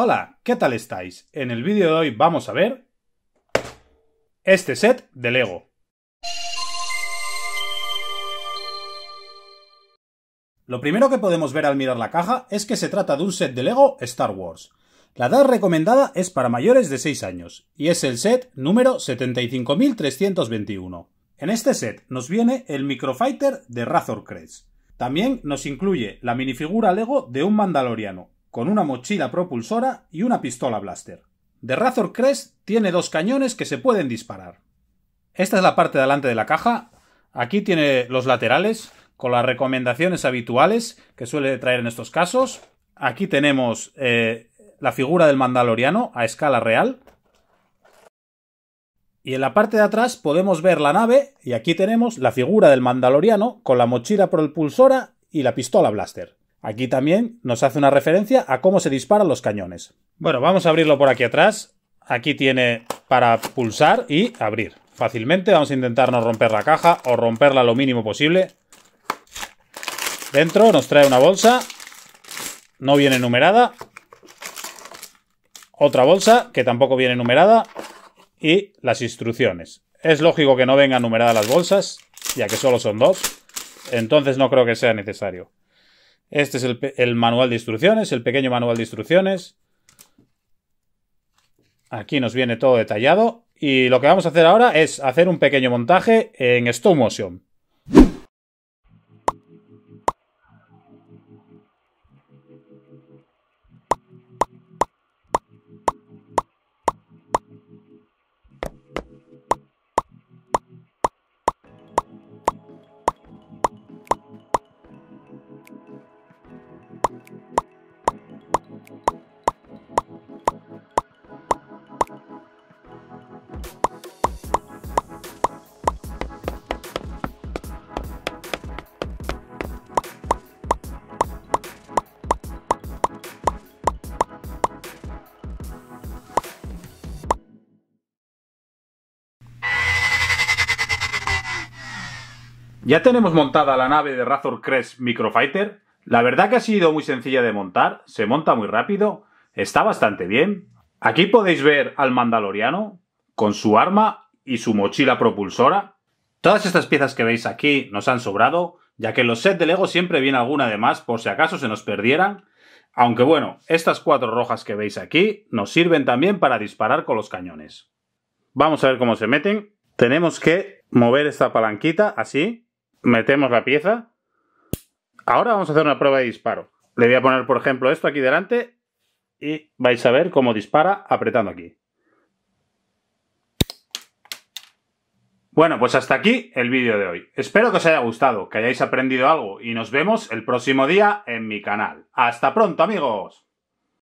Hola, ¿qué tal estáis? En el vídeo de hoy vamos a ver este set de Lego. Lo primero que podemos ver al mirar la caja es que se trata de un set de Lego Star Wars. La edad recomendada es para mayores de 6 años, y es el set número 75321. En este set nos viene el Microfighter de Razor Crest. También nos incluye la minifigura Lego de un Mandaloriano, con una mochila propulsora y una pistola blaster. De Razor Crest tiene dos cañones que se pueden disparar. Esta es la parte de delante de la caja. Aquí tiene los laterales con las recomendaciones habituales que suele traer en estos casos. Aquí tenemos eh, la figura del Mandaloriano a escala real. Y en la parte de atrás podemos ver la nave y aquí tenemos la figura del Mandaloriano con la mochila propulsora y la pistola blaster. Aquí también nos hace una referencia a cómo se disparan los cañones. Bueno, vamos a abrirlo por aquí atrás. Aquí tiene para pulsar y abrir fácilmente. Vamos a intentar no romper la caja o romperla lo mínimo posible. Dentro nos trae una bolsa. No viene numerada. Otra bolsa que tampoco viene numerada. Y las instrucciones. Es lógico que no vengan numeradas las bolsas, ya que solo son dos. Entonces no creo que sea necesario. Este es el, manual de instrucciones, el pequeño manual de instrucciones. Aquí nos viene todo detallado. Y lo que vamos a hacer ahora es hacer un pequeño montaje en stop motion. Ya tenemos montada la nave de Razor Crest Microfighter. La verdad que ha sido muy sencilla de montar, se monta muy rápido, está bastante bien. Aquí podéis ver al Mandaloriano con su arma y su mochila propulsora. Todas estas piezas que veis aquí nos han sobrado, ya que en los sets de Lego siempre viene alguna de más por si acaso se nos perdieran. Aunque bueno, estas cuatro rojas que veis aquí nos sirven también para disparar con los cañones. Vamos a ver cómo se meten. Tenemos que mover esta palanquita así metemos la pieza. Ahora vamos a hacer una prueba de disparo. Le voy a poner, por ejemplo, esto aquí delante y vais a ver cómo dispara apretando aquí. Bueno, pues hasta aquí el vídeo de hoy. Espero que os haya gustado, que hayáis aprendido algo y nos vemos el próximo día en mi canal. ¡Hasta pronto, amigos!